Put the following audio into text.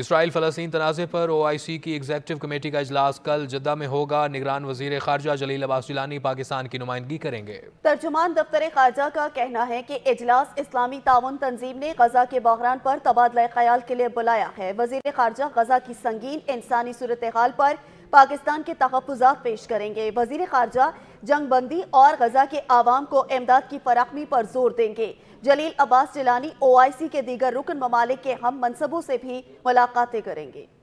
Israel फ़लस्तीन तनाज़े पर ओ आई सी की executive committee का अजलास कल जद्दा में होगा निगरान वजीर खारजा जलील अब्बास जिलानी पाकिस्तान की नुमाइंदगी करेंगे तर्जुमान दफ्तर खारजा का कहना है कि इजलास इस्लामी ताउन तंजीम ने गजा के बहरान पर तबादला ख्याल के लिए बुलाया है वजीर खारजा गजा की संगीन इंसानी सूरत हाल पर पाकिस्तान के तहफात पेश करेंगे वजीर खारजा जंग बंदी और गजा के आवाम को इमदाद की फराहमी पर जोर देंगे जलील अब्बास जिलानी ओ आई सी के दीगर रुकन ममालिक के हम मनसबों से भी मुलाकातें करेंगे